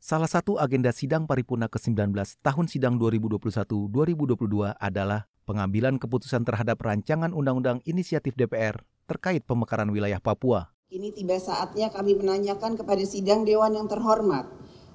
Salah satu agenda sidang paripurna ke-19 tahun sidang 2021-2022 adalah pengambilan keputusan terhadap rancangan undang-undang inisiatif DPR terkait pemekaran wilayah Papua. Ini tiba saatnya kami menanyakan kepada sidang dewan yang terhormat,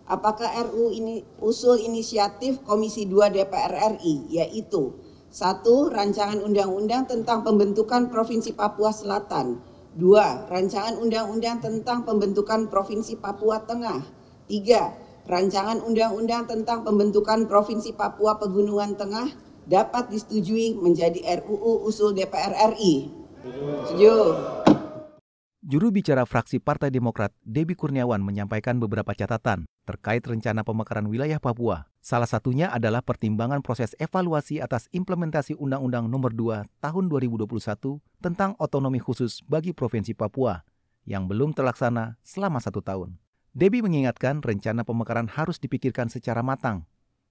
apakah RU ini usul inisiatif Komisi 2 DPR RI yaitu satu rancangan undang-undang tentang pembentukan Provinsi Papua Selatan, dua rancangan undang-undang tentang pembentukan Provinsi Papua Tengah, Tiga, rancangan undang-undang tentang pembentukan Provinsi Papua Pegunungan Tengah dapat disetujui menjadi RUU usul DPR RI. Setuju. Juru bicara fraksi Partai Demokrat, Debi Kurniawan menyampaikan beberapa catatan terkait rencana pemekaran wilayah Papua. Salah satunya adalah pertimbangan proses evaluasi atas implementasi Undang-Undang Nomor 2 Tahun 2021 tentang otonomi khusus bagi Provinsi Papua yang belum terlaksana selama satu tahun. Debbie mengingatkan rencana pemekaran harus dipikirkan secara matang,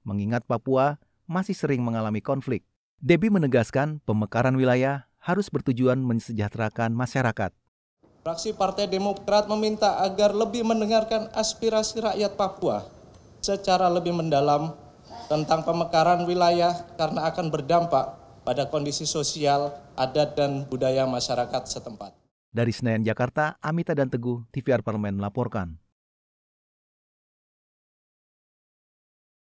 mengingat Papua masih sering mengalami konflik. Debbie menegaskan pemekaran wilayah harus bertujuan mensejahterakan masyarakat. Fraksi Partai Demokrat meminta agar lebih mendengarkan aspirasi rakyat Papua secara lebih mendalam tentang pemekaran wilayah karena akan berdampak pada kondisi sosial, adat, dan budaya masyarakat setempat. Dari Senayan, Jakarta, Amita dan Teguh, TVR Parlemen melaporkan.